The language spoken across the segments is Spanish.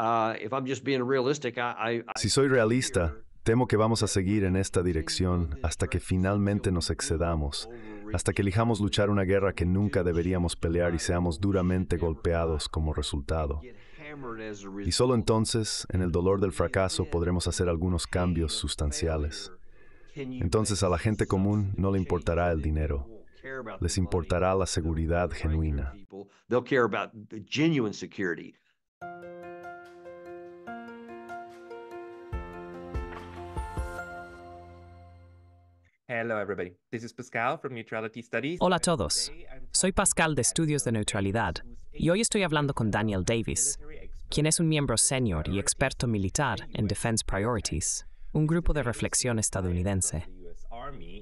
Ah, si soy realista, temo que vamos a seguir en esta dirección hasta que finalmente nos excedamos, hasta que elijamos luchar una guerra que nunca deberíamos pelear y seamos duramente golpeados como resultado. Y solo entonces, en el dolor del fracaso, podremos hacer algunos cambios sustanciales. Entonces a la gente común no le importará el dinero, les importará la seguridad genuina. Hola a todos. Soy Pascal de Estudios de Neutralidad y hoy estoy hablando con Daniel Davis, quien es un miembro senior y experto militar en Defense Priorities, un grupo de reflexión estadounidense.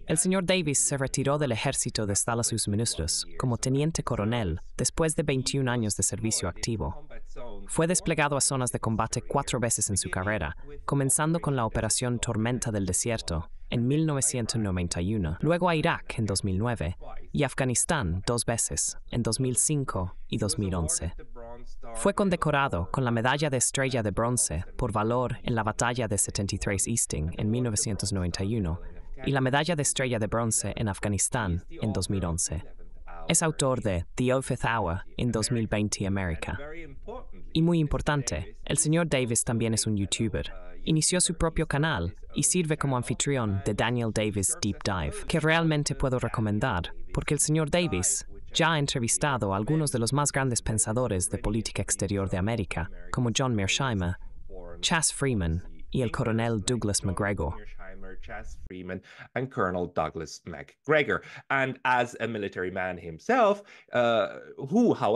El señor Davis se retiró del ejército de Estados Unidos como teniente coronel después de 21 años de servicio activo. Fue desplegado a zonas de combate cuatro veces en su carrera, comenzando con la Operación Tormenta del Desierto en 1991, luego a Irak en 2009 y Afganistán dos veces, en 2005 y 2011. Fue condecorado con la Medalla de Estrella de Bronce por valor en la Batalla de 73 Easting en 1991 y la medalla de estrella de bronce en Afganistán en 2011. Es autor de The Oath Hour en 2020 America. Y muy importante, el señor Davis también es un youtuber. Inició su propio canal y sirve como anfitrión de Daniel Davis Deep Dive, que realmente puedo recomendar, porque el señor Davis ya ha entrevistado a algunos de los más grandes pensadores de política exterior de América, como John Mearsheimer, Chas Freeman y el coronel Douglas McGregor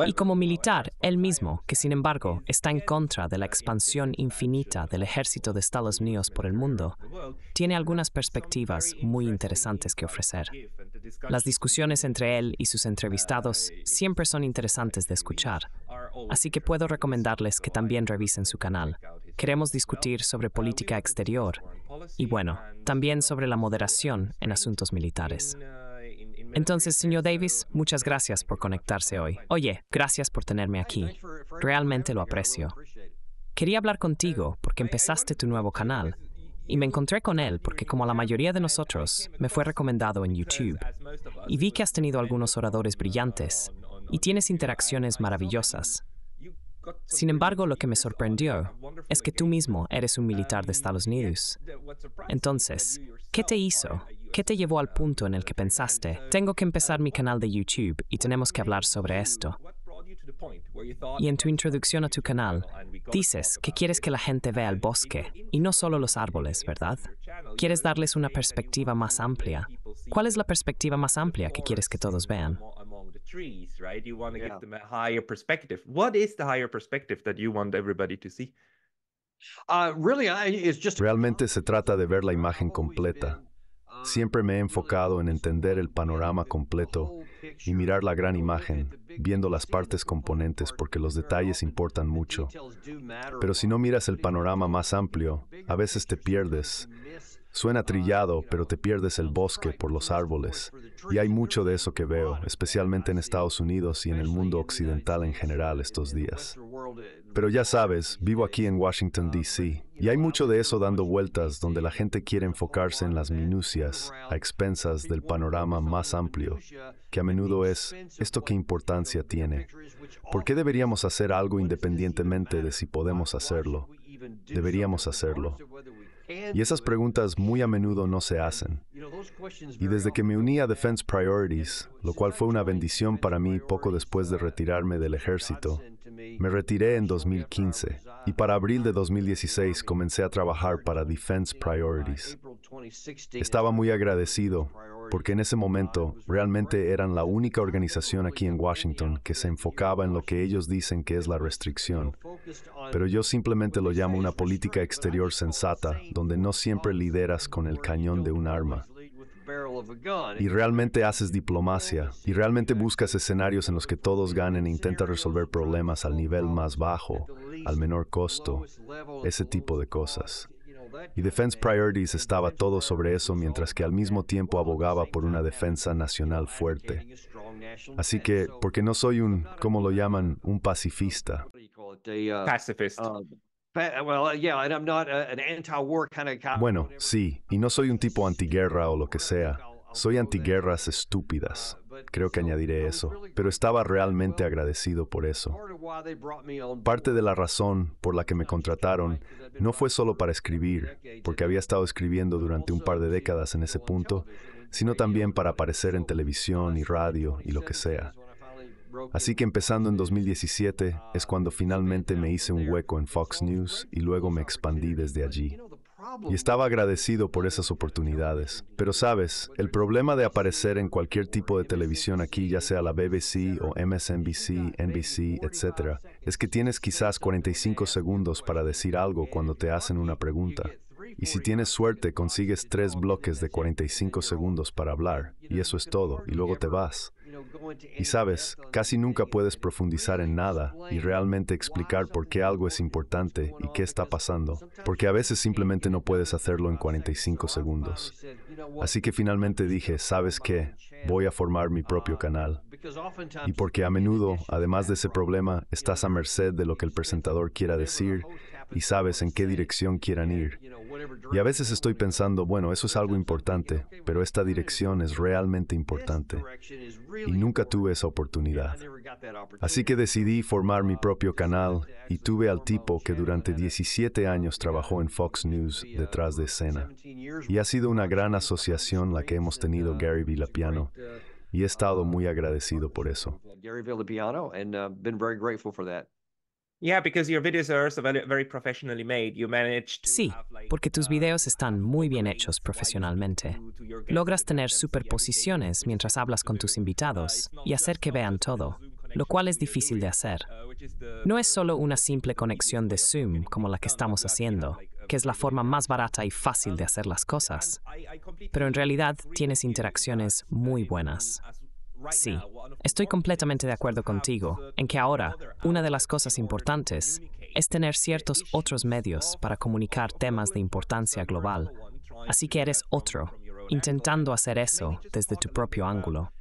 y como militar, él mismo, que sin embargo está en contra de la expansión infinita del ejército de Estados Unidos por el mundo, tiene algunas perspectivas muy interesantes que ofrecer. Las discusiones entre él y sus entrevistados siempre son interesantes de escuchar, así que puedo recomendarles que también revisen su canal. Queremos discutir sobre política exterior y, bueno, también sobre la moderación en asuntos militares. Entonces, señor Davis, muchas gracias por conectarse hoy. Oye, gracias por tenerme aquí. Realmente lo aprecio. Quería hablar contigo porque empezaste tu nuevo canal y me encontré con él porque, como la mayoría de nosotros, me fue recomendado en YouTube y vi que has tenido algunos oradores brillantes y tienes interacciones maravillosas sin embargo, lo que me sorprendió es que tú mismo eres un militar de Estados Unidos. Entonces, ¿qué te hizo? ¿Qué te llevó al punto en el que pensaste, tengo que empezar mi canal de YouTube y tenemos que hablar sobre esto? Y en tu introducción a tu canal, dices que quieres que la gente vea el bosque y no solo los árboles, ¿verdad? Quieres darles una perspectiva más amplia. ¿Cuál es la perspectiva más amplia que quieres que todos vean? trees, right? You want to give them a higher perspective. Realmente se trata de ver la imagen completa. Uh, Siempre me he enfocado en entender el panorama completo y mirar la gran imagen, viendo las partes componentes porque los detalles importan mucho. Pero si no miras el panorama más amplio, a veces te pierdes, Suena trillado, pero te pierdes el bosque por los árboles. Y hay mucho de eso que veo, especialmente en Estados Unidos y en el mundo occidental en general estos días. Pero ya sabes, vivo aquí en Washington, D.C., y hay mucho de eso dando vueltas donde la gente quiere enfocarse en las minucias a expensas del panorama más amplio, que a menudo es, ¿esto qué importancia tiene? ¿Por qué deberíamos hacer algo independientemente de si podemos hacerlo? Deberíamos hacerlo. Y esas preguntas muy a menudo no se hacen. Y desde que me uní a Defense Priorities, lo cual fue una bendición para mí poco después de retirarme del ejército, me retiré en 2015 y para abril de 2016 comencé a trabajar para Defense Priorities. Estaba muy agradecido porque en ese momento realmente eran la única organización aquí en Washington que se enfocaba en lo que ellos dicen que es la restricción. Pero yo simplemente lo llamo una política exterior sensata, donde no siempre lideras con el cañón de un arma. Y realmente haces diplomacia, y realmente buscas escenarios en los que todos ganen e intentas resolver problemas al nivel más bajo, al menor costo, ese tipo de cosas. Y Defense Priorities estaba todo sobre eso mientras que al mismo tiempo abogaba por una defensa nacional fuerte. Así que, porque no soy un, ¿cómo lo llaman? Un pacifista. Pacifista. Um, bueno, sí, y no soy un tipo antiguerra o lo que sea. Soy antiguerras estúpidas. Creo que añadiré eso. Pero estaba realmente agradecido por eso. Parte de la razón por la que me contrataron no fue solo para escribir, porque había estado escribiendo durante un par de décadas en ese punto, sino también para aparecer en televisión y radio y lo que sea. Así que empezando en 2017 es cuando finalmente me hice un hueco en Fox News y luego me expandí desde allí y estaba agradecido por esas oportunidades. Pero sabes, el problema de aparecer en cualquier tipo de televisión aquí, ya sea la BBC o MSNBC, NBC, etc., es que tienes quizás 45 segundos para decir algo cuando te hacen una pregunta. Y si tienes suerte, consigues tres bloques de 45 segundos para hablar, y eso es todo, y luego te vas. Y sabes, casi nunca puedes profundizar en nada y realmente explicar por qué algo es importante y qué está pasando, porque a veces simplemente no puedes hacerlo en 45 segundos. Así que finalmente dije, ¿sabes qué? Voy a formar mi propio canal. Y porque a menudo, además de ese problema, estás a merced de lo que el presentador quiera decir y sabes en qué dirección quieran ir. Y a veces estoy pensando, bueno, eso es algo importante, pero esta dirección es realmente importante. Y nunca tuve esa oportunidad. Así que decidí formar mi propio canal y tuve al tipo que durante 17 años trabajó en Fox News detrás de escena. Y ha sido una gran asociación la que hemos tenido Gary Villapiano y he estado muy agradecido por eso. Uh, Sí, porque tus uh, videos están muy bien hechos profesionalmente. Logras tener superposiciones mientras hablas con tus invitados y hacer que vean todo, lo cual es difícil de hacer. Uh, no es solo una simple conexión de Zoom como la que estamos haciendo, uh, que es la forma más barata y fácil de um, hacer las cosas, pero en realidad tienes interacciones muy buenas. Sí, estoy completamente de acuerdo contigo en que ahora una de las cosas importantes es tener ciertos otros medios para comunicar temas de importancia global. Así que eres otro, intentando hacer eso desde tu propio ángulo.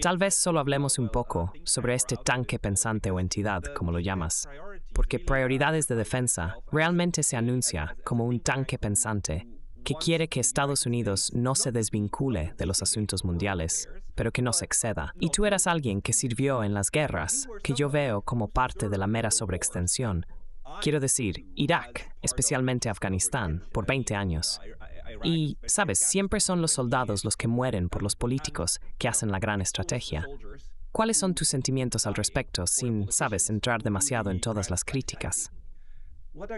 Tal vez solo hablemos un poco sobre este tanque pensante o entidad, como lo llamas, porque prioridades de defensa realmente se anuncia como un tanque pensante que quiere que Estados Unidos no se desvincule de los asuntos mundiales, pero que no se exceda. Y tú eras alguien que sirvió en las guerras, que yo veo como parte de la mera sobreextensión. Quiero decir, Irak, especialmente Afganistán, por 20 años. Y, sabes, siempre son los soldados los que mueren por los políticos que hacen la gran estrategia. ¿Cuáles son tus sentimientos al respecto sin, sabes, entrar demasiado en todas las críticas? Bueno,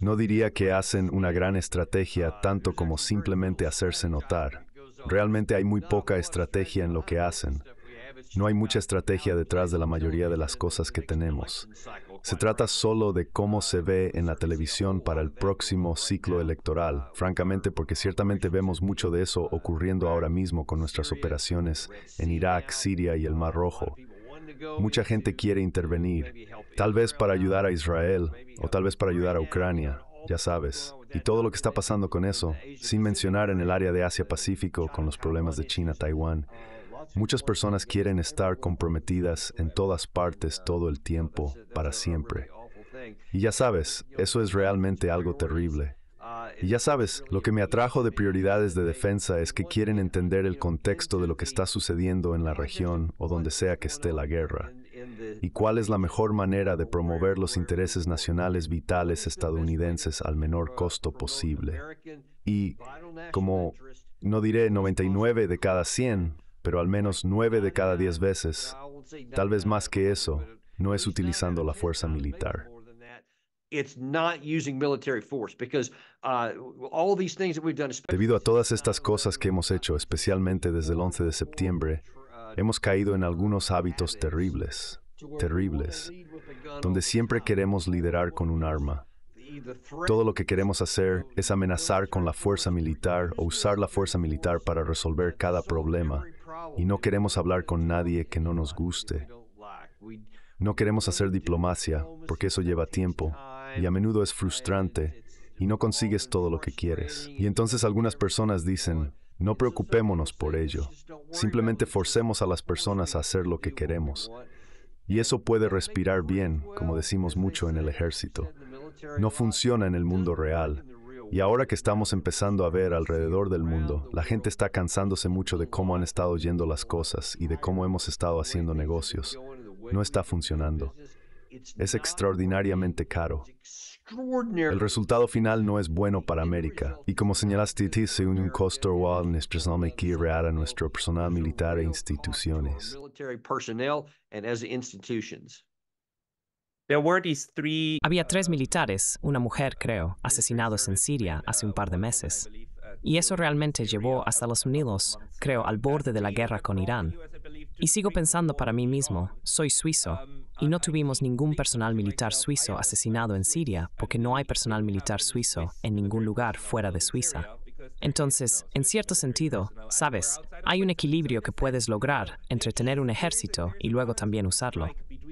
no diría que hacen una gran estrategia tanto como simplemente hacerse notar. Realmente hay muy poca estrategia en lo que hacen. No hay mucha estrategia detrás de la mayoría de las cosas que tenemos. Se trata solo de cómo se ve en la televisión para el próximo ciclo electoral, francamente porque ciertamente vemos mucho de eso ocurriendo ahora mismo con nuestras operaciones en Irak, Siria y el Mar Rojo. Mucha gente quiere intervenir, tal vez para ayudar a Israel o tal vez para ayudar a Ucrania, ya sabes, y todo lo que está pasando con eso, sin mencionar en el área de Asia-Pacífico con los problemas de China, Taiwán Muchas personas quieren estar comprometidas en todas partes todo el tiempo, para siempre. Y ya sabes, eso es realmente algo terrible. Y ya sabes, lo que me atrajo de prioridades de defensa es que quieren entender el contexto de lo que está sucediendo en la región o donde sea que esté la guerra, y cuál es la mejor manera de promover los intereses nacionales vitales estadounidenses al menor costo posible. Y como no diré 99 de cada 100, pero al menos nueve de cada diez veces, tal vez más que eso, no es utilizando la fuerza militar. Uh, Debido a todas estas cosas que hemos hecho, especialmente desde el 11 de septiembre, hemos caído en algunos hábitos terribles, terribles, donde siempre queremos liderar con un arma. Todo lo que queremos hacer es amenazar con la fuerza militar o usar la fuerza militar para resolver cada problema y no queremos hablar con nadie que no nos guste. No queremos hacer diplomacia porque eso lleva tiempo y a menudo es frustrante y no consigues todo lo que quieres. Y entonces algunas personas dicen, no preocupémonos por ello, simplemente forcemos a las personas a hacer lo que queremos. Y eso puede respirar bien, como decimos mucho en el ejército. No funciona en el mundo real, y ahora que estamos empezando a ver alrededor del mundo, la gente está cansándose mucho de cómo han estado yendo las cosas y de cómo hemos estado haciendo negocios. No está funcionando. Es extraordinariamente caro. El resultado final no es bueno para América. Y como señalaste, se une un costo a nuestro personal militar e instituciones. Había tres militares, una mujer creo, asesinados en Siria hace un par de meses. Y eso realmente llevó a Estados Unidos, creo, al borde de la guerra con Irán. Y sigo pensando para mí mismo, soy suizo, y no tuvimos ningún personal militar suizo asesinado en Siria porque no hay personal militar suizo en ningún lugar fuera de Suiza. Entonces, en cierto sentido, sabes, hay un equilibrio que puedes lograr entre tener un ejército y luego también usarlo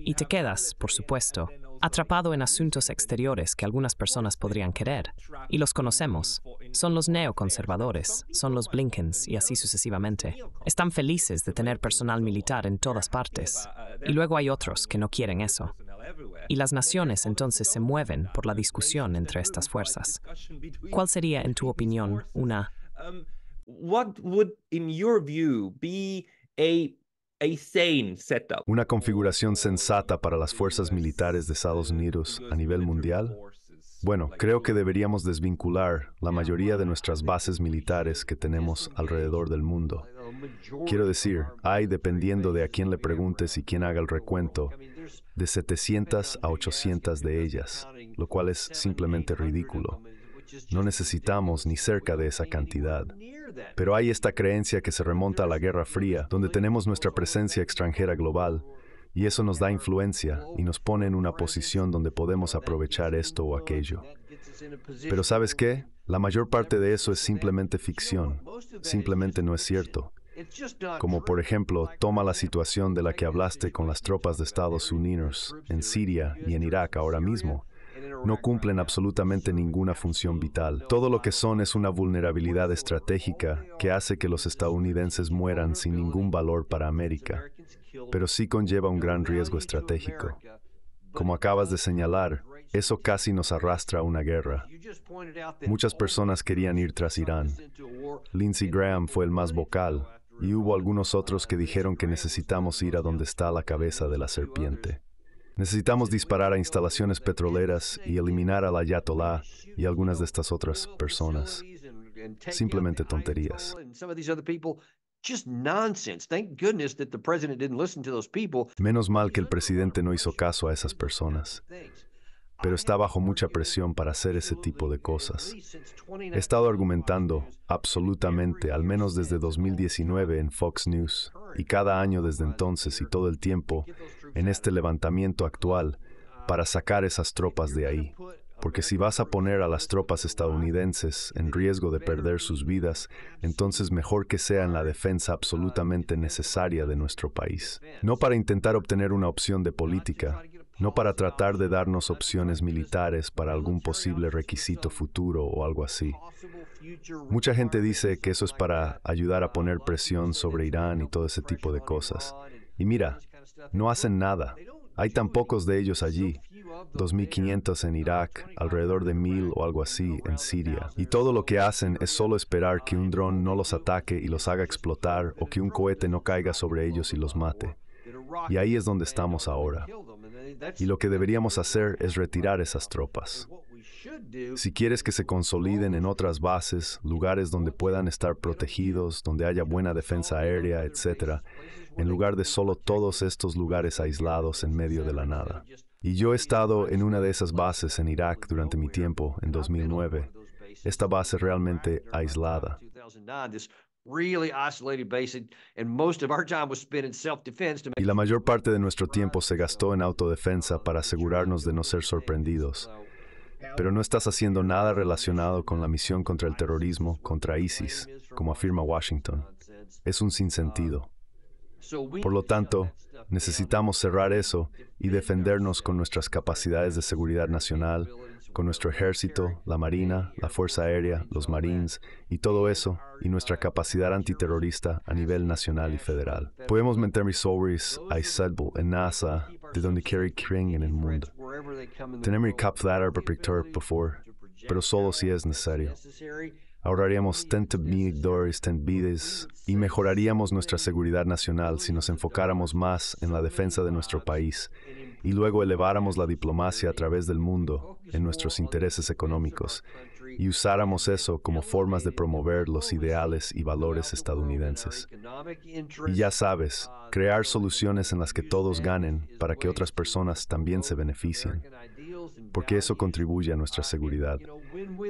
y te quedas, por supuesto, atrapado en asuntos exteriores que algunas personas podrían querer, y los conocemos. Son los neoconservadores, son los Blinkens y así sucesivamente. Están felices de tener personal militar en todas partes, y luego hay otros que no quieren eso. Y las naciones entonces se mueven por la discusión entre estas fuerzas. ¿Cuál sería, en tu opinión, una... Um, una configuración sensata para las fuerzas militares de Estados Unidos a nivel mundial. Bueno, creo que deberíamos desvincular la mayoría de nuestras bases militares que tenemos alrededor del mundo. Quiero decir, hay, dependiendo de a quién le preguntes y quién haga el recuento, de 700 a 800 de ellas, lo cual es simplemente ridículo. No necesitamos ni cerca de esa cantidad. Pero hay esta creencia que se remonta a la Guerra Fría, donde tenemos nuestra presencia extranjera global, y eso nos da influencia y nos pone en una posición donde podemos aprovechar esto o aquello. Pero ¿sabes qué? La mayor parte de eso es simplemente ficción, simplemente no es cierto. Como por ejemplo, toma la situación de la que hablaste con las tropas de Estados Unidos en Siria y en Irak ahora mismo no cumplen absolutamente ninguna función vital. Todo lo que son es una vulnerabilidad estratégica que hace que los estadounidenses mueran sin ningún valor para América, pero sí conlleva un gran riesgo estratégico. Como acabas de señalar, eso casi nos arrastra a una guerra. Muchas personas querían ir tras Irán. Lindsey Graham fue el más vocal, y hubo algunos otros que dijeron que necesitamos ir a donde está la cabeza de la serpiente. Necesitamos este disparar a instalaciones petroleras y eliminar la ayatolá y algunas de estas otras personas. Simplemente tonterías. Menos mal que el presidente no hizo caso a esas personas pero está bajo mucha presión para hacer ese tipo de cosas. He estado argumentando absolutamente, al menos desde 2019 en Fox News, y cada año desde entonces y todo el tiempo, en este levantamiento actual, para sacar esas tropas de ahí. Porque si vas a poner a las tropas estadounidenses en riesgo de perder sus vidas, entonces mejor que sea en la defensa absolutamente necesaria de nuestro país. No para intentar obtener una opción de política, no para tratar de darnos opciones militares para algún posible requisito futuro o algo así. Mucha gente dice que eso es para ayudar a poner presión sobre Irán y todo ese tipo de cosas. Y mira, no hacen nada. Hay tan pocos de ellos allí, 2.500 en Irak, alrededor de 1.000 o algo así en Siria. Y todo lo que hacen es solo esperar que un dron no los ataque y los haga explotar o que un cohete no caiga sobre ellos y los mate. Y ahí es donde estamos ahora. Y lo que deberíamos hacer es retirar esas tropas. Si quieres que se consoliden en otras bases, lugares donde puedan estar protegidos, donde haya buena defensa aérea, etc., en lugar de solo todos estos lugares aislados en medio de la nada. Y yo he estado en una de esas bases en Irak durante mi tiempo, en 2009. Esta base realmente aislada. Y la mayor parte de nuestro tiempo se gastó en autodefensa para asegurarnos de no ser sorprendidos. Pero no estás haciendo nada relacionado con la misión contra el terrorismo, contra ISIS, como afirma Washington. Es un sinsentido. Por lo tanto, necesitamos cerrar eso y defendernos con nuestras capacidades de seguridad nacional, con nuestro ejército, la marina, la fuerza aérea, los marines y todo eso, y nuestra capacidad antiterrorista a nivel nacional y federal. Podemos meter a en NASA, de donde en el mundo. Tenemos pero solo si es necesario ahorraríamos 10 mil dólares, 10 y mejoraríamos nuestra seguridad nacional si nos enfocáramos más en la defensa de nuestro país y luego eleváramos la diplomacia a través del mundo en nuestros intereses económicos y usáramos eso como formas de promover los ideales y valores estadounidenses. Y ya sabes, crear soluciones en las que todos ganen para que otras personas también se beneficien porque eso contribuye a nuestra seguridad.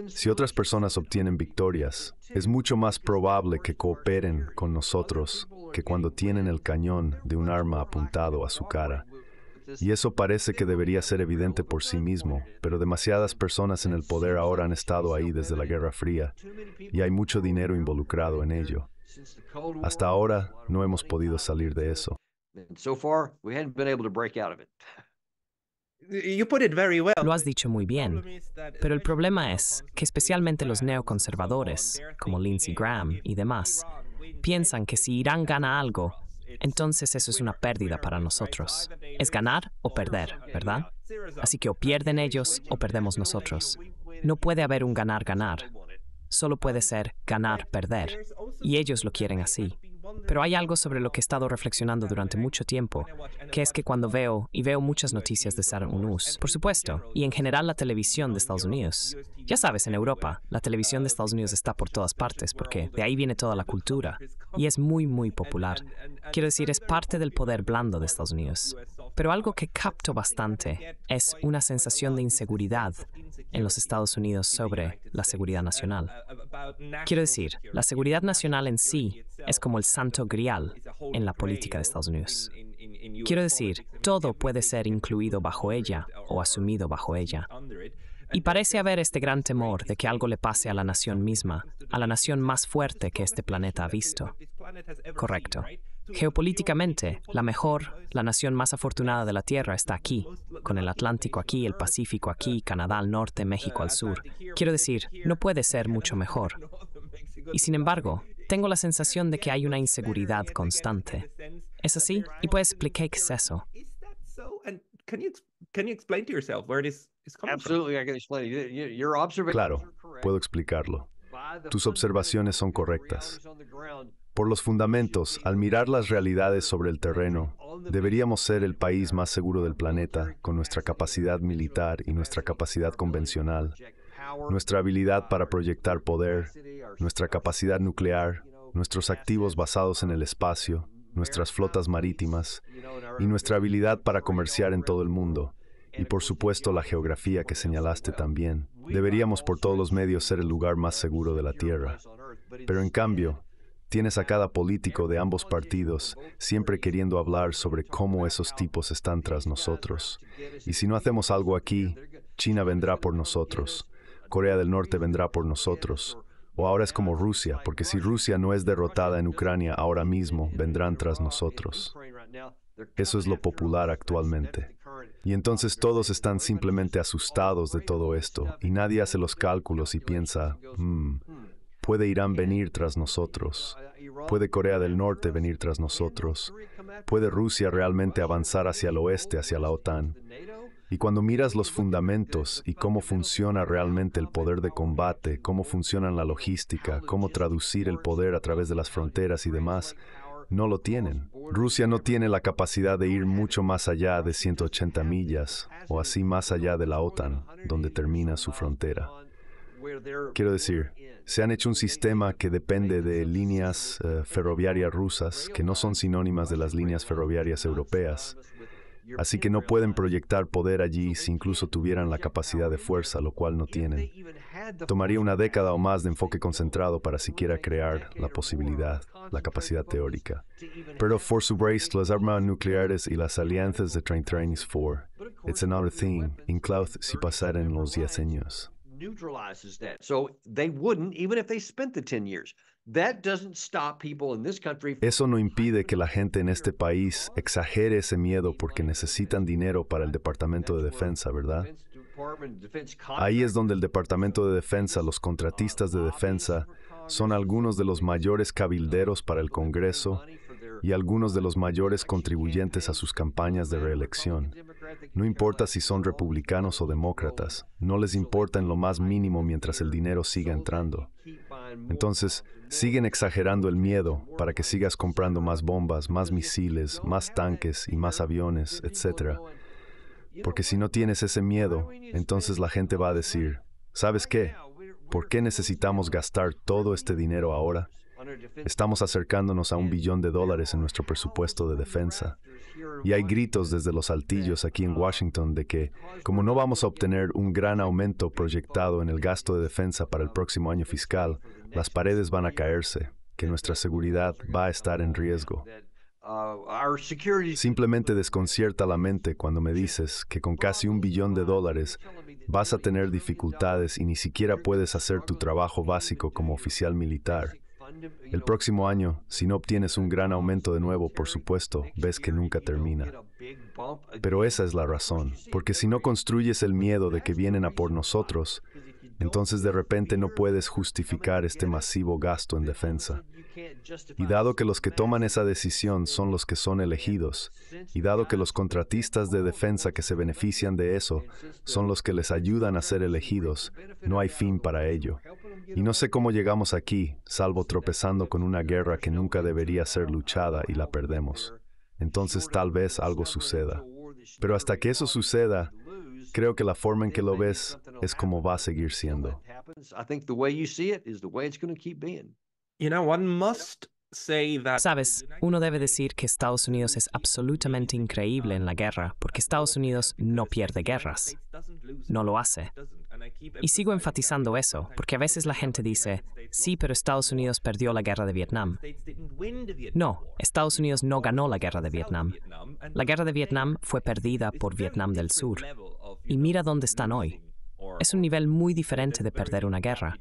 Si otras personas obtienen victorias, es mucho más probable que cooperen con nosotros que cuando tienen el cañón de un arma apuntado a su cara. Y eso parece que debería ser evidente por sí mismo, pero demasiadas personas en el poder ahora han estado ahí desde la Guerra Fría y hay mucho dinero involucrado en ello. Hasta ahora no hemos podido salir de eso. Lo has dicho muy bien, pero el problema es que especialmente los neoconservadores, como Lindsey Graham y demás, piensan que si Irán gana algo, entonces eso es una pérdida para nosotros. Es ganar o perder, ¿verdad? Así que o pierden ellos o perdemos nosotros. No puede haber un ganar-ganar. Solo puede ser ganar-perder. Y ellos lo quieren así. Pero hay algo sobre lo que he estado reflexionando durante mucho tiempo, que es que cuando veo, y veo muchas noticias de Sarah Unus, por supuesto, y en general la televisión de Estados Unidos. Ya sabes, en Europa, la televisión de Estados Unidos está por todas partes, porque de ahí viene toda la cultura, y es muy, muy popular. Quiero decir, es parte del poder blando de Estados Unidos. Pero algo que capto bastante es una sensación de inseguridad en los Estados Unidos sobre la seguridad nacional. Quiero decir, la seguridad nacional en sí es como el santo grial en la política de Estados Unidos. Quiero decir, todo puede ser incluido bajo ella o asumido bajo ella. Y parece haber este gran temor de que algo le pase a la nación misma, a la nación más fuerte que este planeta ha visto. Correcto. Geopolíticamente, la mejor, la nación más afortunada de la Tierra está aquí, con el Atlántico aquí, el Pacífico aquí, Canadá al norte, México al sur. Quiero decir, no puede ser mucho mejor. Y sin embargo, tengo la sensación de que hay una inseguridad constante. ¿Es así? ¿Y puedes explicar qué es eso? Claro, puedo explicarlo. Tus observaciones son correctas. Por los fundamentos, al mirar las realidades sobre el terreno, deberíamos ser el país más seguro del planeta, con nuestra capacidad militar y nuestra capacidad convencional, nuestra habilidad para proyectar poder, nuestra capacidad nuclear, nuestros activos basados en el espacio, nuestras flotas marítimas y nuestra habilidad para comerciar en todo el mundo. Y por supuesto la geografía que señalaste también. Deberíamos por todos los medios ser el lugar más seguro de la Tierra. Pero en cambio, Tienes a cada político de ambos partidos siempre queriendo hablar sobre cómo esos tipos están tras nosotros. Y si no hacemos algo aquí, China vendrá por nosotros, Corea del Norte vendrá por nosotros. O ahora es como Rusia, porque si Rusia no es derrotada en Ucrania ahora mismo, vendrán tras nosotros. Eso es lo popular actualmente. Y entonces todos están simplemente asustados de todo esto y nadie hace los cálculos y piensa, hmm, Puede uh, Irán venir tras nosotros. Puede Corea del Norte venir tras nosotros. Puede Rusia realmente avanzar hacia el oeste, hacia la OTAN. Y cuando miras los fundamentos y cómo funciona realmente el poder de combate, cómo funciona la logística, cómo traducir el poder a través de las fronteras y demás, no lo tienen. Rusia no tiene la capacidad de ir mucho más allá de 180 millas o así más allá de la OTAN, donde termina su frontera. Quiero decir, se han hecho un sistema que depende de líneas eh, ferroviarias rusas, que no son sinónimas de las líneas ferroviarias europeas. Así que no pueden proyectar poder allí si incluso tuvieran la capacidad de fuerza, lo cual no tienen. Tomaría una década o más de enfoque concentrado para siquiera crear la posibilidad, la capacidad teórica. Pero Force brace, las armas nucleares y las alianzas de Train is for. it's another thing, Cloud si pasaran los 10 años. Eso no impide que la gente en este país exagere ese miedo porque necesitan dinero para el Departamento de Defensa, ¿verdad? Ahí es donde el Departamento de Defensa, los contratistas de uh, defensa, son algunos de los mayores cabilderos para el Congreso y algunos de los mayores contribuyentes a sus campañas de reelección. No importa si son republicanos o demócratas, no les importa en lo más mínimo mientras el dinero siga entrando. Entonces, siguen exagerando el miedo para que sigas comprando más bombas, más misiles, más tanques y más aviones, etc. Porque si no tienes ese miedo, entonces la gente va a decir, ¿sabes qué? ¿Por qué necesitamos gastar todo este dinero ahora? Estamos acercándonos a un billón de dólares en nuestro presupuesto de defensa. Y hay gritos desde los altillos aquí en Washington de que, como no vamos a obtener un gran aumento proyectado en el gasto de defensa para el próximo año fiscal, las paredes van a caerse, que nuestra seguridad va a estar en riesgo. Uh, Simplemente desconcierta la mente cuando me dices que con casi un billón de dólares vas a tener dificultades y ni siquiera puedes hacer tu trabajo básico como oficial militar. El próximo año, si no obtienes un gran aumento de nuevo, por supuesto, ves que nunca termina. Pero esa es la razón, porque si no construyes el miedo de que vienen a por nosotros, entonces de repente no puedes justificar este masivo gasto en defensa. Y dado que los que toman esa decisión son los que son elegidos, y dado que los contratistas de defensa que se benefician de eso son los que les ayudan a ser elegidos, no hay fin para ello. Y no sé cómo llegamos aquí, salvo tropezando con una guerra que nunca debería ser luchada y la perdemos. Entonces tal vez algo suceda. Pero hasta que eso suceda, creo que la forma en que lo ves es como va a seguir siendo. Sabes, uno debe decir que Estados Unidos es absolutamente increíble en la guerra, porque Estados Unidos no pierde guerras. No lo hace. Y sigo enfatizando eso, porque a veces la gente dice, sí, pero Estados Unidos perdió la guerra de Vietnam. No, Estados Unidos no ganó la guerra de Vietnam. La guerra de Vietnam fue perdida por Vietnam del Sur. Y mira dónde están hoy. Es un nivel muy diferente de perder una guerra.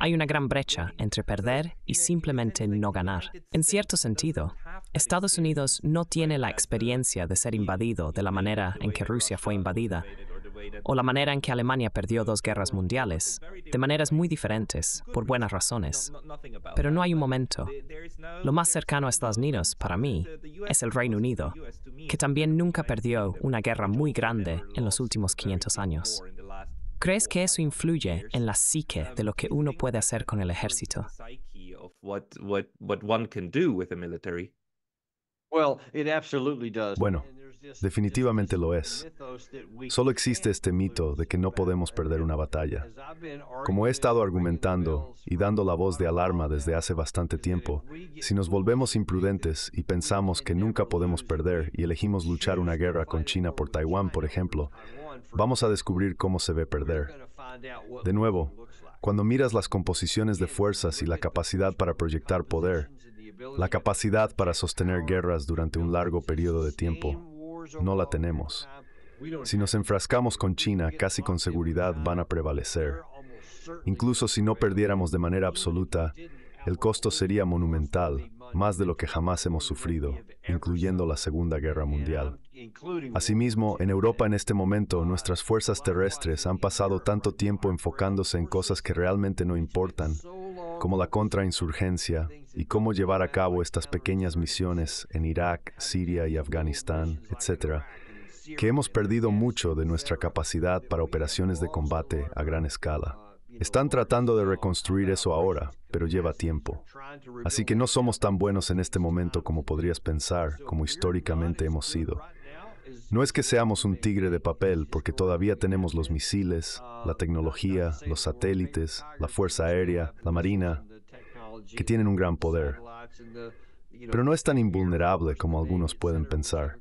Hay una gran brecha entre perder y simplemente no ganar. En cierto sentido, Estados Unidos no tiene la experiencia de ser invadido de la manera en que Rusia fue invadida o la manera en que Alemania perdió dos guerras mundiales, de maneras muy diferentes, por buenas razones. Pero no hay un momento. Lo más cercano a Estados Unidos, para mí, es el Reino Unido, que también nunca perdió una guerra muy grande en los últimos 500 años. ¿Crees que eso influye en la psique de lo que uno puede hacer con el ejército? Bueno, Definitivamente lo es. Solo existe este mito de que no podemos perder una batalla. Como he estado argumentando y dando la voz de alarma desde hace bastante tiempo, si nos volvemos imprudentes y pensamos que nunca podemos perder y elegimos luchar una guerra con China por Taiwán, por ejemplo, vamos a descubrir cómo se ve perder. De nuevo, cuando miras las composiciones de fuerzas y la capacidad para proyectar poder, la capacidad para sostener guerras durante un largo periodo de tiempo, no la tenemos. Si nos enfrascamos con China, casi con seguridad van a prevalecer. Incluso si no perdiéramos de manera absoluta, el costo sería monumental, más de lo que jamás hemos sufrido, incluyendo la Segunda Guerra Mundial. Asimismo, en Europa en este momento, nuestras fuerzas terrestres han pasado tanto tiempo enfocándose en cosas que realmente no importan, como la contrainsurgencia, y cómo llevar a cabo estas pequeñas misiones en Irak, Siria y Afganistán, etc., que hemos perdido mucho de nuestra capacidad para operaciones de combate a gran escala. Están tratando de reconstruir eso ahora, pero lleva tiempo. Así que no somos tan buenos en este momento como podrías pensar, como históricamente hemos sido. No es que seamos un tigre de papel, porque todavía tenemos los misiles, la tecnología, los satélites, la fuerza aérea, la marina, que tienen un gran poder, pero no es tan invulnerable como algunos pueden pensar.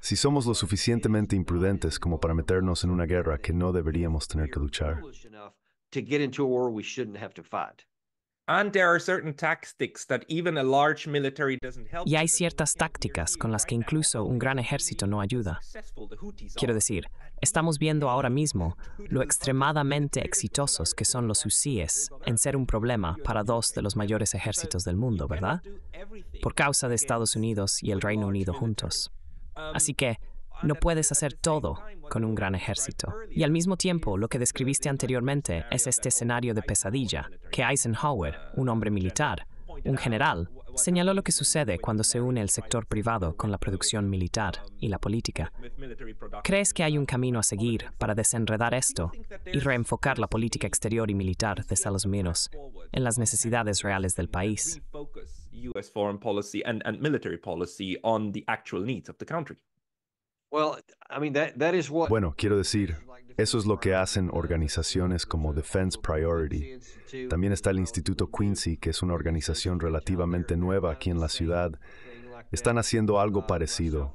Si somos lo suficientemente imprudentes como para meternos en una guerra que no deberíamos tener que luchar. Y hay ciertas tácticas con las que incluso un gran ejército no ayuda. Quiero decir, estamos viendo ahora mismo lo extremadamente exitosos que son los Houthis en ser un problema para dos de los mayores ejércitos del mundo, ¿verdad? Por causa de Estados Unidos y el Reino Unido juntos. Um, Así que no puedes hacer todo con un gran ejército. Y al mismo tiempo, lo que describiste anteriormente es este escenario de pesadilla, que Eisenhower, un hombre militar, un general, señaló lo que sucede cuando se une el sector privado con la producción militar y la política. ¿Crees que hay un camino a seguir para desenredar esto y reenfocar la política exterior y militar de Estados Unidos en las necesidades reales del país? Bueno, quiero decir, eso es lo que hacen organizaciones como Defense Priority. También está el Instituto Quincy, que es una organización relativamente nueva aquí en la ciudad. Están haciendo uh, algo parecido.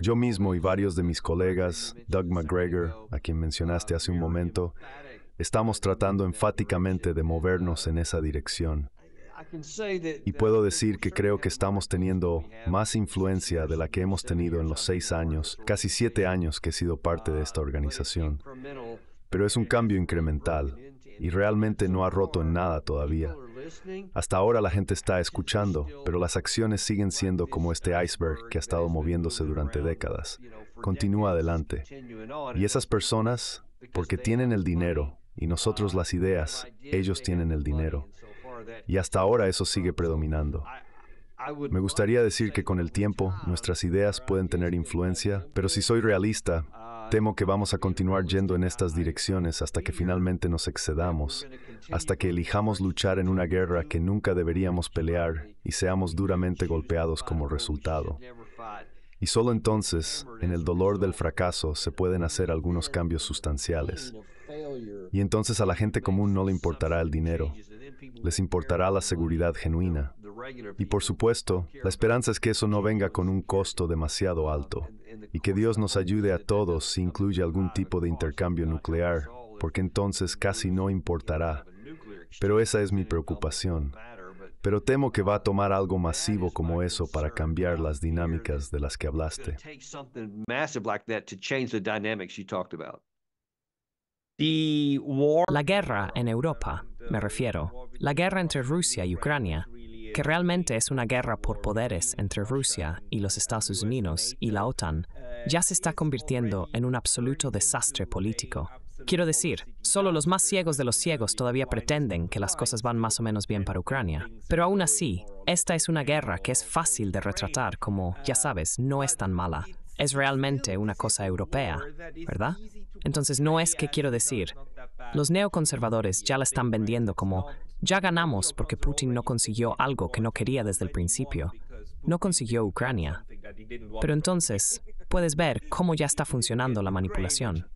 Yo mismo y varios de uh, mis colegas, Doug McGregor, uh, a quien mencionaste hace un momento, estamos tratando enfáticamente de movernos en esa dirección. Y puedo decir que creo que estamos teniendo más influencia de la que hemos tenido en los seis años, casi siete años que he sido parte de esta organización. Pero es un cambio incremental y realmente no ha roto en nada todavía. Hasta ahora la gente está escuchando, pero las acciones siguen siendo como este iceberg que ha estado moviéndose durante décadas. Continúa adelante. Y esas personas, porque tienen el dinero y nosotros las ideas, ellos tienen el dinero. Y hasta ahora eso sigue predominando. Me gustaría decir que con el tiempo nuestras ideas pueden tener influencia, pero si soy realista, temo que vamos a continuar yendo en estas direcciones hasta que finalmente nos excedamos, hasta que elijamos luchar en una guerra que nunca deberíamos pelear y seamos duramente golpeados como resultado. Y solo entonces, en el dolor del fracaso, se pueden hacer algunos cambios sustanciales. Y entonces a la gente común no le importará el dinero, les importará la seguridad genuina. Y por supuesto, la esperanza es que eso no venga con un costo demasiado alto y que Dios nos ayude a todos si incluye algún tipo de intercambio nuclear, porque entonces casi no importará. Pero esa es mi preocupación. Pero temo que va a tomar algo masivo como eso para cambiar las dinámicas de las que hablaste. La guerra en Europa me refiero, la guerra entre Rusia y Ucrania, que realmente es una guerra por poderes entre Rusia y los Estados Unidos y la OTAN, ya se está convirtiendo en un absoluto desastre político. Quiero decir, solo los más ciegos de los ciegos todavía pretenden que las cosas van más o menos bien para Ucrania. Pero aún así, esta es una guerra que es fácil de retratar como, ya sabes, no es tan mala. Es realmente una cosa europea, ¿verdad? Entonces no es que quiero decir, los neoconservadores ya la están vendiendo como, ya ganamos porque Putin no consiguió algo que no quería desde el principio. No consiguió Ucrania. Pero entonces puedes ver cómo ya está funcionando la manipulación.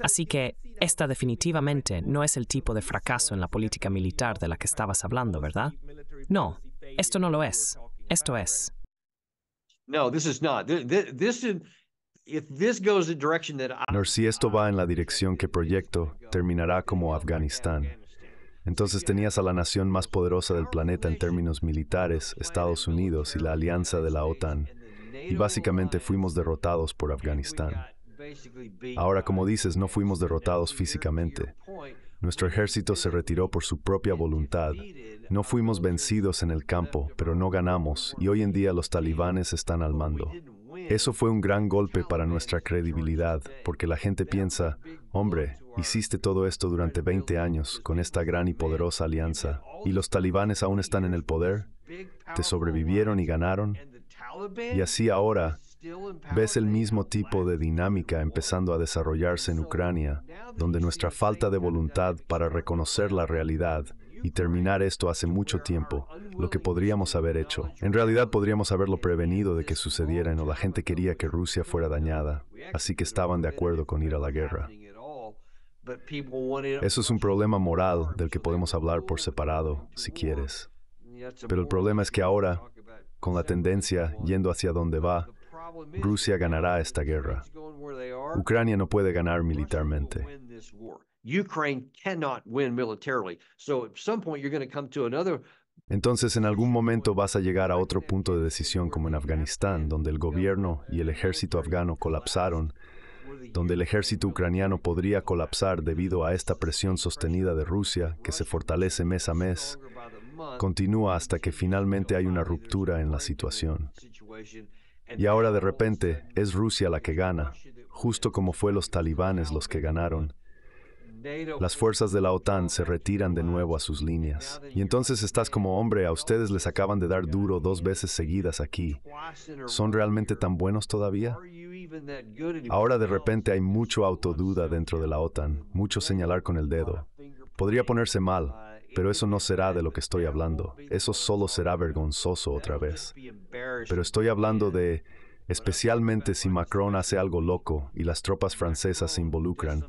Así que esta definitivamente no es el tipo de fracaso en la política militar de la que estabas hablando, ¿verdad? No, esto no lo es. Esto es. No, this is not si esto va en la dirección que proyecto, terminará como Afganistán. Entonces tenías a la nación más poderosa del planeta en términos militares, Estados Unidos y la alianza de la OTAN. Y básicamente fuimos derrotados por Afganistán. Ahora, como dices, no fuimos derrotados físicamente. Nuestro ejército se retiró por su propia voluntad. No fuimos vencidos en el campo, pero no ganamos, y hoy en día los talibanes están al mando. Eso fue un gran golpe para nuestra credibilidad, porque la gente piensa, hombre, hiciste todo esto durante 20 años con esta gran y poderosa alianza, y los talibanes aún están en el poder, te sobrevivieron y ganaron, y así ahora ves el mismo tipo de dinámica empezando a desarrollarse en Ucrania, donde nuestra falta de voluntad para reconocer la realidad y terminar esto hace mucho tiempo, lo que podríamos haber hecho. En realidad podríamos haberlo prevenido de que sucediera, no la gente quería que Rusia fuera dañada, así que estaban de acuerdo con ir a la guerra. Eso es un problema moral del que podemos hablar por separado, si quieres. Pero el problema es que ahora, con la tendencia yendo hacia donde va, Rusia ganará esta guerra. Ucrania no puede ganar militarmente entonces en algún momento vas a llegar a otro punto de decisión como en Afganistán, donde el gobierno y el ejército afgano colapsaron, donde el ejército ucraniano podría colapsar debido a esta presión sostenida de Rusia que se fortalece mes a mes, continúa hasta que finalmente hay una ruptura en la situación. Y ahora de repente es Rusia la que gana, justo como fue los talibanes los que ganaron las fuerzas de la OTAN se retiran de nuevo a sus líneas. Y entonces estás como hombre, a ustedes les acaban de dar duro dos veces seguidas aquí. ¿Son realmente tan buenos todavía? Ahora de repente hay mucho autoduda dentro de la OTAN, mucho señalar con el dedo. Podría ponerse mal, pero eso no será de lo que estoy hablando. Eso solo será vergonzoso otra vez. Pero estoy hablando de especialmente si Macron hace algo loco y las tropas francesas se involucran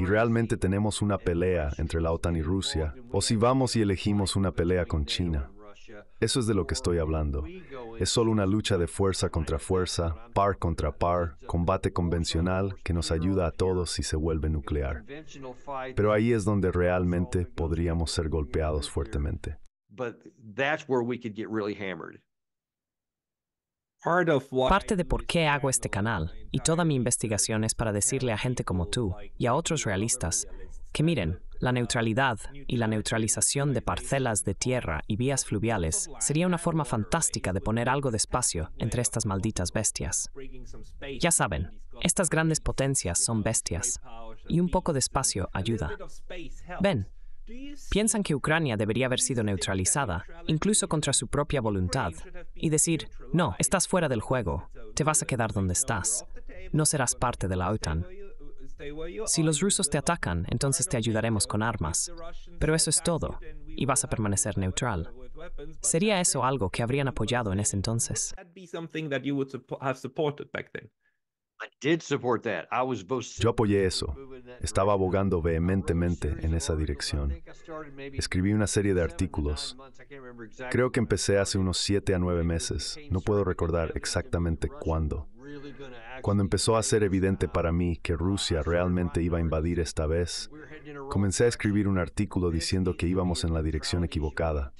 y realmente tenemos una pelea entre la OTAN y Rusia, o si vamos y elegimos una pelea con China. Eso es de lo que estoy hablando. Es solo una lucha de fuerza contra fuerza, par contra par, combate convencional que nos ayuda a todos si se vuelve nuclear. Pero ahí es donde realmente podríamos ser golpeados fuertemente. Parte de por qué hago este canal y toda mi investigación es para decirle a gente como tú y a otros realistas que miren, la neutralidad y la neutralización de parcelas de tierra y vías fluviales sería una forma fantástica de poner algo de espacio entre estas malditas bestias. Ya saben, estas grandes potencias son bestias y un poco de espacio ayuda. Ven, Piensan que Ucrania debería haber sido neutralizada, incluso contra su propia voluntad, y decir, no, estás fuera del juego, te vas a quedar donde estás, no serás parte de la OTAN. Si los rusos te atacan, entonces te ayudaremos con armas, pero eso es todo, y vas a permanecer neutral. ¿Sería eso algo que habrían apoyado en ese entonces? Yo apoyé eso. Estaba abogando vehementemente en esa dirección. Escribí una serie de artículos. Creo que empecé hace unos siete a nueve meses. No puedo recordar exactamente cuándo. Cuando empezó a ser evidente para mí que Rusia realmente iba a invadir esta vez, comencé a escribir un artículo diciendo que íbamos en la dirección equivocada.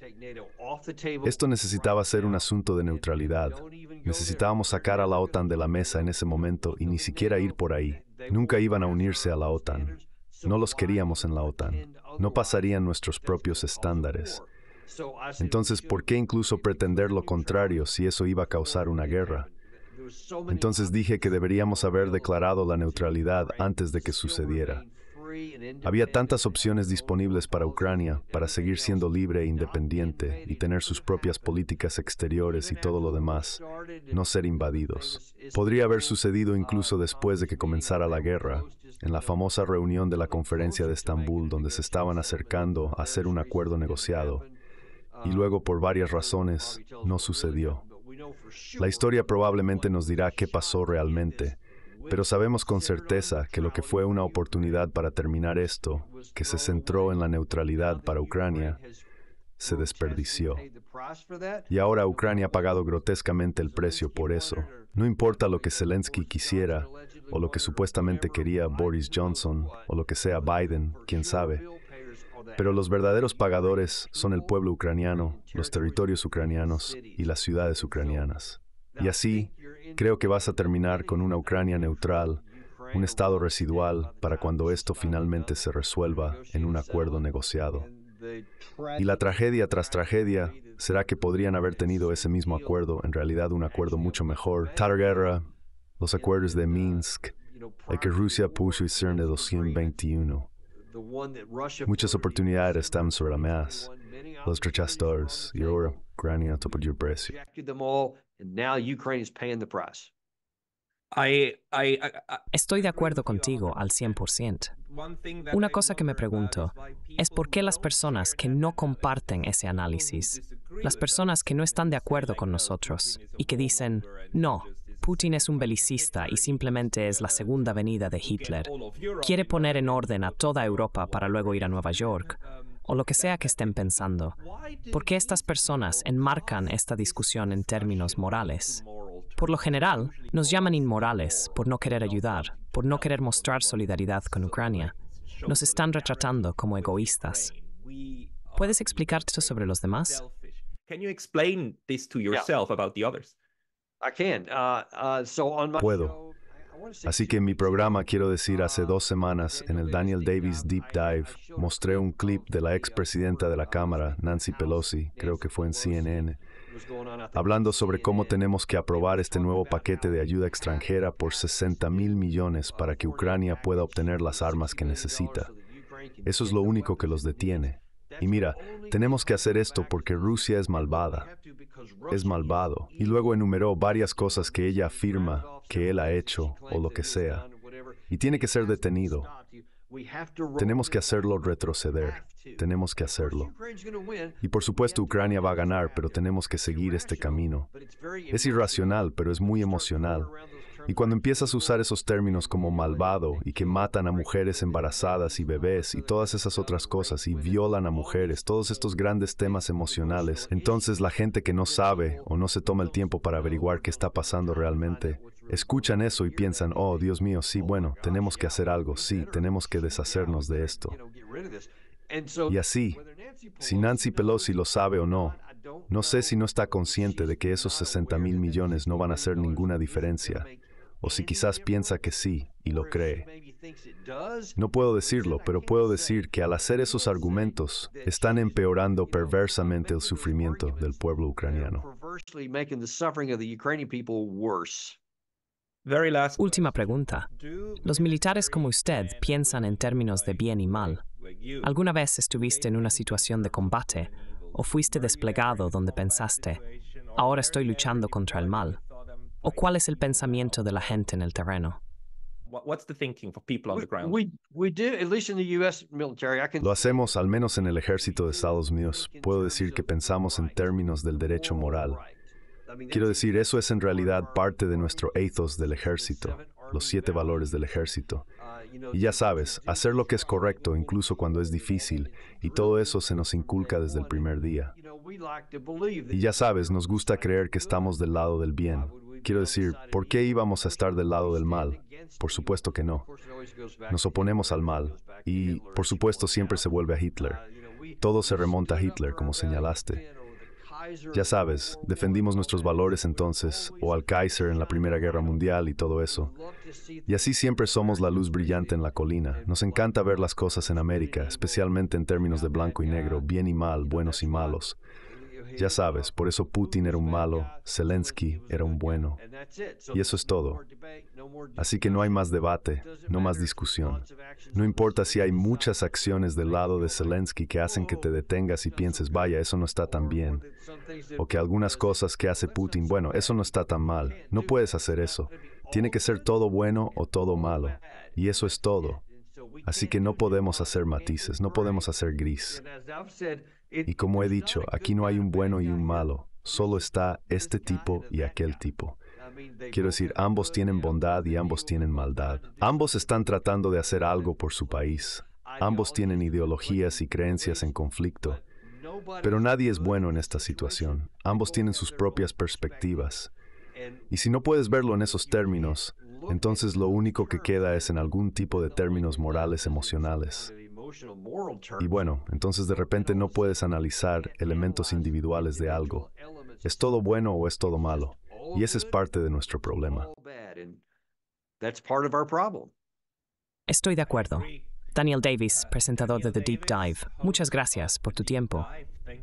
Esto necesitaba ser un asunto de neutralidad. Necesitábamos sacar a la OTAN de la mesa en ese momento y ni siquiera ir por ahí. Nunca iban a unirse a la OTAN. No los queríamos en la OTAN. No pasarían nuestros propios estándares. Entonces, ¿por qué incluso pretender lo contrario si eso iba a causar una guerra? Entonces dije que deberíamos haber declarado la neutralidad antes de que sucediera. Había tantas opciones disponibles para Ucrania para seguir siendo libre e independiente y tener sus propias políticas exteriores y todo lo demás, no ser invadidos. Podría haber sucedido incluso después de que comenzara la guerra, en la famosa reunión de la conferencia de Estambul donde se estaban acercando a hacer un acuerdo negociado, y luego por varias razones no sucedió. La historia probablemente nos dirá qué pasó realmente pero sabemos con certeza que lo que fue una oportunidad para terminar esto, que se centró en la neutralidad para Ucrania, se desperdició. Y ahora Ucrania ha pagado grotescamente el precio por eso. No importa lo que Zelensky quisiera, o lo que supuestamente quería Boris Johnson, o lo que sea Biden, quién sabe. Pero los verdaderos pagadores son el pueblo ucraniano, los territorios ucranianos y las ciudades ucranianas. Y así, Creo que vas a terminar con una Ucrania neutral, un estado residual para cuando esto finalmente se resuelva en un acuerdo negociado. Y la tragedia tras tragedia será que podrían haber tenido ese mismo acuerdo, en realidad un acuerdo mucho mejor. los acuerdos de Minsk, el que Rusia puso y de 221. Muchas oportunidades están sobre la mesa. Los rechazadores y ahora Ucrania your precio. And Estoy de acuerdo contigo al 100%. Una cosa que me pregunto es por qué las personas que no comparten ese análisis, las personas que no están de acuerdo con nosotros y que dicen, no, Putin es un belicista y simplemente es la segunda venida de Hitler, quiere poner en orden a toda Europa para luego ir a Nueva York, uh, o lo que sea que estén pensando. ¿Por qué estas personas enmarcan esta discusión en términos morales? Por lo general, nos llaman inmorales por no querer ayudar, por no querer mostrar solidaridad con Ucrania. Nos están retratando como egoístas. ¿Puedes explicarte esto sobre los demás? Puedo. Así que en mi programa, quiero decir, hace dos semanas, en el Daniel Davis Deep Dive, mostré un clip de la expresidenta de la Cámara, Nancy Pelosi, creo que fue en CNN, hablando sobre cómo tenemos que aprobar este nuevo paquete de ayuda extranjera por 60 mil millones para que Ucrania pueda obtener las armas que necesita. Eso es lo único que los detiene. Y mira, tenemos que hacer esto porque Rusia es malvada. Es malvado. Y luego enumeró varias cosas que ella afirma que él ha hecho o lo que sea, y tiene que ser detenido. Tenemos que hacerlo retroceder. Tenemos que hacerlo. Y por supuesto Ucrania va a ganar, pero tenemos que seguir este camino. Es irracional, pero es muy emocional. Y cuando empiezas a usar esos términos como malvado y que matan a mujeres embarazadas y bebés y todas esas otras cosas y violan a mujeres, todos estos grandes temas emocionales, entonces la gente que no sabe o no se toma el tiempo para averiguar qué está pasando realmente escuchan eso y piensan, oh Dios mío, sí, bueno, tenemos que hacer algo, sí, tenemos que deshacernos de esto. Y así, si Nancy Pelosi lo sabe o no, no sé si no está consciente de que esos 60 mil millones no van a hacer ninguna diferencia, o si quizás piensa que sí y lo cree. No puedo decirlo, pero puedo decir que al hacer esos argumentos están empeorando perversamente el sufrimiento del pueblo ucraniano. Última pregunta. ¿Los militares como usted piensan en términos de bien y mal? ¿Alguna vez estuviste en una situación de combate o fuiste desplegado donde pensaste, ahora estoy luchando contra el mal? ¿O cuál es el pensamiento de la gente en el terreno? Lo hacemos al menos en el ejército de Estados Unidos. Puedo decir que pensamos en términos del derecho moral. Quiero decir, eso es en realidad parte de nuestro ethos del ejército, los siete valores del ejército. Ah, y ya sabes, hacer lo que es correcto incluso cuando es difícil, y todo eso se nos inculca desde el primer día. Y ya sabes, nos gusta creer que estamos del lado del bien. Quiero decir, ¿por qué íbamos a estar del lado del mal? Por supuesto que no. Nos oponemos al mal, y por supuesto siempre se vuelve a Hitler. Uh, todo se remonta a Hitler, como señalaste. Ya sabes, defendimos nuestros valores entonces, o al Kaiser en la Primera Guerra Mundial y todo eso. Y así siempre somos la luz brillante en la colina. Nos encanta ver las cosas en América, especialmente en términos de blanco y negro, bien y mal, buenos y malos. Ya sabes, por eso Putin era un malo, Zelensky era un bueno. Y eso es todo. Así que no hay más debate, no más discusión. No importa si hay muchas acciones del lado de Zelensky que hacen que te detengas y pienses, vaya, eso no está tan bien. O que algunas cosas que hace Putin, bueno, eso no está tan mal. No puedes hacer eso. Tiene que ser todo bueno o todo malo. Y eso es todo. Así que no podemos hacer matices, no podemos hacer gris. Y como he dicho, aquí no hay un bueno y un malo, solo está este tipo y aquel tipo. Quiero decir, ambos tienen bondad y ambos tienen maldad. Ambos están tratando de hacer algo por su país. Ambos tienen ideologías y creencias en conflicto. Pero nadie es bueno en esta situación. Ambos tienen sus propias perspectivas. Y si no puedes verlo en esos términos, entonces lo único que queda es en algún tipo de términos morales emocionales. Y bueno, entonces de repente no puedes analizar elementos individuales de algo. ¿Es todo bueno o es todo malo? Y ese es parte de nuestro problema. Estoy de acuerdo. Daniel Davis, presentador de The Deep Dive, muchas gracias por tu tiempo.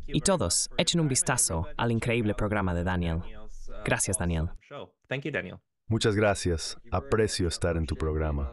Y todos, echen un vistazo al increíble programa de Daniel. Gracias, Daniel. Thank Daniel. Muchas gracias. Aprecio estar en tu programa.